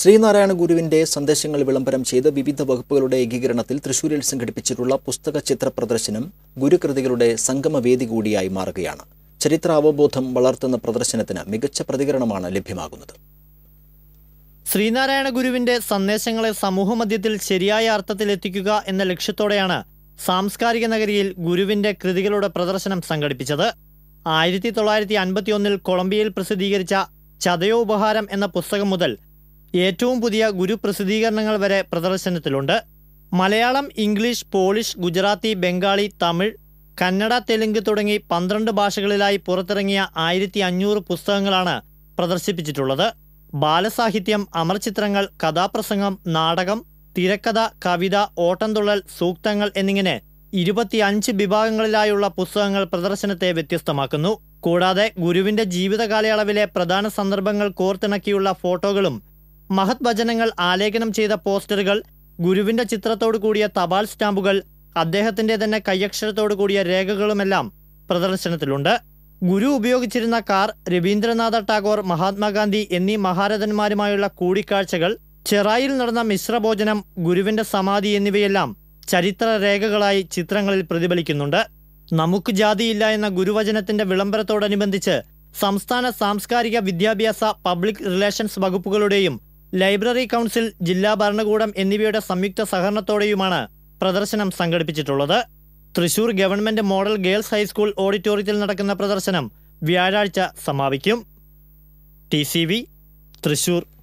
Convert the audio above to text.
ശ്രീനാരായണ ഗുരുവിന്റെ സന്ദേശങ്ങൾ വിളംബരം ചെയ്ത് വിവിധ വകുപ്പുകളുടെ ഏകീകരണത്തിൽ തൃശൂരിൽ സംഘടിപ്പിച്ചിട്ടുള്ള പുസ്തക ചിത്ര പ്രദർശനം ഗുരുകൃതികളുടെ സംഗമവേദി കൂടിയായി മാറുകയാണ് ചരിത്രാവബോധം വളർത്തുന്ന പ്രദർശനത്തിന് മികച്ച പ്രതികരണമാണ് ലഭ്യമാകുന്നത് ശ്രീനാരായണ ഗുരുവിന്റെ സന്ദേശങ്ങളെ സമൂഹമധ്യത്തിൽ ശരിയായ അർത്ഥത്തിൽ എത്തിക്കുക എന്ന ലക്ഷ്യത്തോടെയാണ് സാംസ്കാരിക നഗരിയിൽ ഗുരുവിന്റെ കൃതികളുടെ പ്രദർശനം സംഘടിപ്പിച്ചത് ആയിരത്തി തൊള്ളായിരത്തി അൻപത്തിയൊന്നിൽ കൊളംബിയയിൽ പ്രസിദ്ധീകരിച്ച ഉപഹാരം എന്ന പുസ്തകം മുതൽ ഏറ്റവും പുതിയ ഗുരു പ്രസിദ്ധീകരണങ്ങൾ വരെ പ്രദർശനത്തിലുണ്ട് മലയാളം ഇംഗ്ലീഷ് പോളിഷ് ഗുജറാത്തി ബംഗാളി തമിഴ് കന്നഡ തെലുങ്ക് തുടങ്ങി പന്ത്രണ്ട് ഭാഷകളിലായി പുറത്തിറങ്ങിയ ആയിരത്തി അഞ്ഞൂറ് പുസ്തകങ്ങളാണ് പ്രദർശിപ്പിച്ചിട്ടുള്ളത് ബാലസാഹിത്യം അമർചിത്രങ്ങൾ കഥാപ്രസംഗം നാടകം തിരക്കഥ കവിത ഓട്ടംതുള്ളൽ സൂക്തങ്ങൾ എന്നിങ്ങനെ ഇരുപത്തിയഞ്ച് വിഭാഗങ്ങളിലായുള്ള പുസ്തകങ്ങൾ പ്രദർശനത്തെ വ്യത്യസ്തമാക്കുന്നു കൂടാതെ ഗുരുവിന്റെ ജീവിതകാലയളവിലെ പ്രധാന സന്ദർഭങ്ങൾ കോർത്തിണക്കിയുള്ള ഫോട്ടോകളും മഹത് വചനങ്ങൾ ആലേഖനം ചെയ്ത പോസ്റ്ററുകൾ ഗുരുവിന്റെ ചിത്രത്തോടു കൂടിയ തപാൽ സ്റ്റാമ്പുകൾ അദ്ദേഹത്തിന്റെ തന്നെ കയ്യക്ഷരത്തോടു കൂടിയ രേഖകളുമെല്ലാം പ്രദർശനത്തിലുണ്ട് ഗുരു ഉപയോഗിച്ചിരുന്ന കാർ രവീന്ദ്രനാഥ ടാഗോർ മഹാത്മാഗാന്ധി എന്നീ മഹാരഥന്മാരുമായുള്ള കൂടിക്കാഴ്ചകൾ ചെറായിൽ നടന്ന മിശ്രഭോജനം ഗുരുവിന്റെ സമാധി എന്നിവയെല്ലാം ചരിത്ര രേഖകളായി ചിത്രങ്ങളിൽ പ്രതിഫലിക്കുന്നുണ്ട് നമുക്ക് ജാതിയില്ല എന്ന ഗുരുവചനത്തിന്റെ വിളംബരത്തോടനുബന്ധിച്ച് സംസ്ഥാന സാംസ്കാരിക വിദ്യാഭ്യാസ പബ്ലിക് റിലേഷൻസ് വകുപ്പുകളുടെയും ലൈബ്രറി കൗൺസിൽ ജില്ലാ ഭരണകൂടം എന്നിവയുടെ സംയുക്ത സഹകരണത്തോടെയുമാണ് പ്രദർശനം സംഘടിപ്പിച്ചിട്ടുള്ളത് Thrissur government model girls high school ഓഡിറ്റോറിയത്തിൽ നടക്കുന്ന പ്രദർശനം വ്യാഴാഴ്ച സമാപിക്കും ടി തൃശൂർ